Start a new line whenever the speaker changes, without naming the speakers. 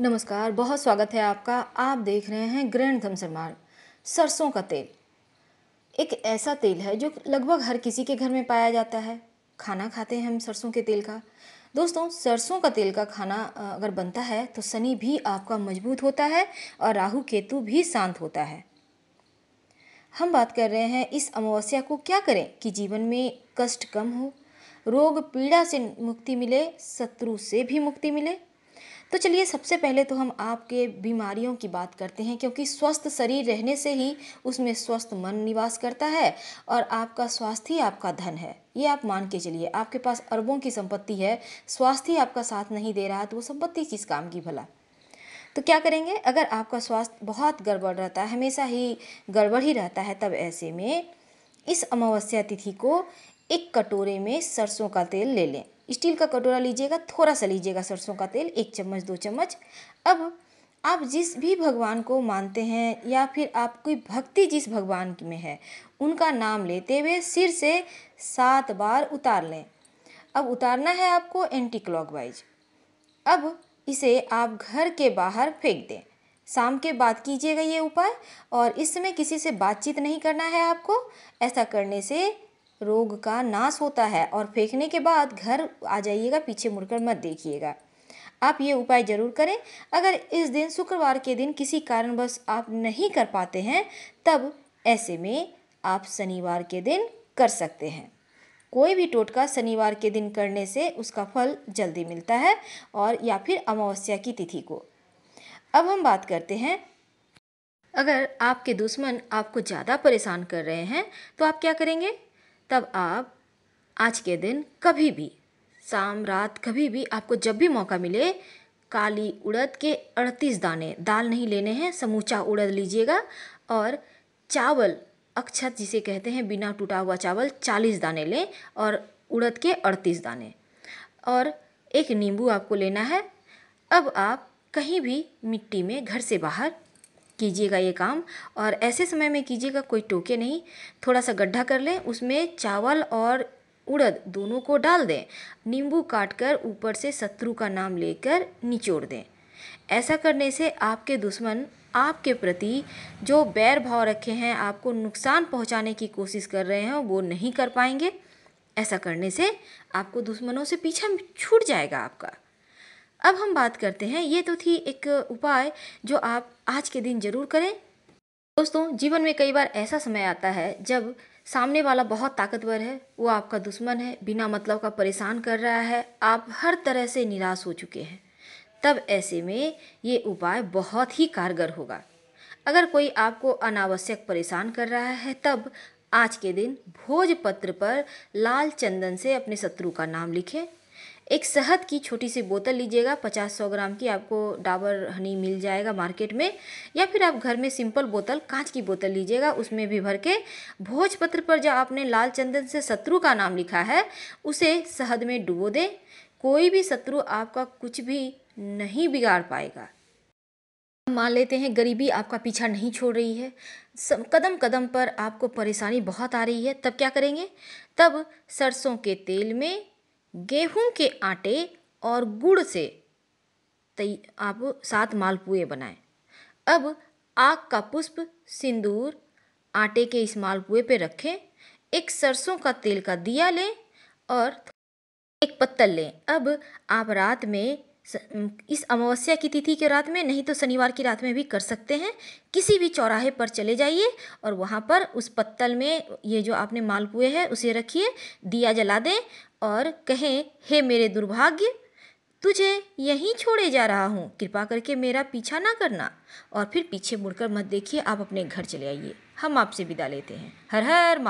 नमस्कार बहुत स्वागत है आपका आप देख रहे हैं ग्रैंड धमसर मार्ग सरसों का तेल एक ऐसा तेल है जो लगभग हर किसी के घर में पाया जाता है खाना खाते हैं हम सरसों के तेल का दोस्तों सरसों का तेल का खाना अगर बनता है तो शनि भी आपका मजबूत होता है और राहु केतु भी शांत होता है हम बात कर रहे हैं इस अमावस्या को क्या करें कि जीवन में कष्ट कम हो रोग पीड़ा से मुक्ति मिले शत्रु से भी मुक्ति मिले तो चलिए सबसे पहले तो हम आपके बीमारियों की बात करते हैं क्योंकि स्वस्थ शरीर रहने से ही उसमें स्वस्थ मन निवास करता है और आपका स्वास्थ्य ही आपका धन है ये आप मान के चलिए आपके पास अरबों की संपत्ति है स्वास्थ्य ही आपका साथ नहीं दे रहा तो वो संपत्ति किस काम की भला तो क्या करेंगे अगर आपका स्वास्थ्य बहुत गड़बड़ रहता है हमेशा ही गड़बड़ ही रहता है तब ऐसे में इस अमावस्या तिथि को एक कटोरे में सरसों का तेल ले लें स्टील का कटोरा लीजिएगा थोड़ा सा लीजिएगा सरसों का तेल एक चम्मच दो चम्मच अब आप जिस भी भगवान को मानते हैं या फिर आप कोई भक्ति जिस भगवान में है उनका नाम लेते हुए सिर से सात बार उतार लें अब उतारना है आपको एंटी क्लॉकवाइज अब इसे आप घर के बाहर फेंक दें शाम के बाद कीजिएगा ये उपाय और इस समय किसी से बातचीत नहीं करना है आपको ऐसा करने से रोग का नाश होता है और फेंकने के बाद घर आ जाइएगा पीछे मुड़कर मत देखिएगा आप ये उपाय ज़रूर करें अगर इस दिन शुक्रवार के दिन किसी कारणवश आप नहीं कर पाते हैं तब ऐसे में आप शनिवार के दिन कर सकते हैं कोई भी टोटका शनिवार के दिन करने से उसका फल जल्दी मिलता है और या फिर अमावस्या की तिथि को अब हम बात करते हैं अगर आपके दुश्मन आपको ज़्यादा परेशान कर रहे हैं तो आप क्या करेंगे तब आप आज के दिन कभी भी शाम रात कभी भी आपको जब भी मौका मिले काली उड़द के अड़तीस दाने दाल नहीं लेने हैं समूचा उड़द लीजिएगा और चावल अक्षत जिसे कहते हैं बिना टूटा हुआ चावल चालीस दाने लें और उड़द के अड़तीस दाने और एक नींबू आपको लेना है अब आप कहीं भी मिट्टी में घर से बाहर कीजिएगा ये काम और ऐसे समय में कीजिएगा कोई टोके नहीं थोड़ा सा गड्ढा कर लें उसमें चावल और उड़द दोनों को डाल दें नींबू काट कर ऊपर से शत्रु का नाम लेकर निचोड़ दें ऐसा करने से आपके दुश्मन आपके प्रति जो बैर भाव रखे हैं आपको नुकसान पहुंचाने की कोशिश कर रहे हैं वो नहीं कर पाएंगे ऐसा करने से आपको दुश्मनों से पीछा छूट जाएगा आपका अब हम बात करते हैं ये तो थी एक उपाय जो आप आज के दिन जरूर करें दोस्तों जीवन में कई बार ऐसा समय आता है जब सामने वाला बहुत ताकतवर है वो आपका दुश्मन है बिना मतलब का परेशान कर रहा है आप हर तरह से निराश हो चुके हैं तब ऐसे में ये उपाय बहुत ही कारगर होगा अगर कोई आपको अनावश्यक परेशान कर रहा है तब आज के दिन भोजपत्र पर लाल चंदन से अपने शत्रु का नाम लिखें एक शहद की छोटी सी बोतल लीजिएगा पचास सौ ग्राम की आपको डाबर हनी मिल जाएगा मार्केट में या फिर आप घर में सिंपल बोतल कांच की बोतल लीजिएगा उसमें भी भर के भोजपत्र पर जो आपने लाल चंदन से शत्रु का नाम लिखा है उसे शहद में डुबो दें कोई भी शत्रु आपका कुछ भी नहीं बिगाड़ पाएगा मान लेते हैं गरीबी आपका पीछा नहीं छोड़ रही है कदम कदम पर आपको परेशानी बहुत आ रही है तब क्या करेंगे तब सरसों के तेल में गेहूँ के आटे और गुड़ से आप सात मालपुए बनाएँ अब आग का पुष्प सिंदूर आटे के इस मालपुए पे रखें एक सरसों का तेल का दिया लें और एक पत्तल लें अब आप रात में इस अमावस्या की तिथि के रात में नहीं तो शनिवार की रात में भी कर सकते हैं किसी भी चौराहे पर चले जाइए और वहाँ पर उस पत्तल में ये जो आपने मालपुए है उसे रखिए दिया जला दें और कहें हे मेरे दुर्भाग्य तुझे यहीं छोड़े जा रहा हूँ कृपा करके मेरा पीछा ना करना और फिर पीछे मुड़कर मत देखिए आप अपने घर चले आइए हम आपसे विदा लेते हैं हर हर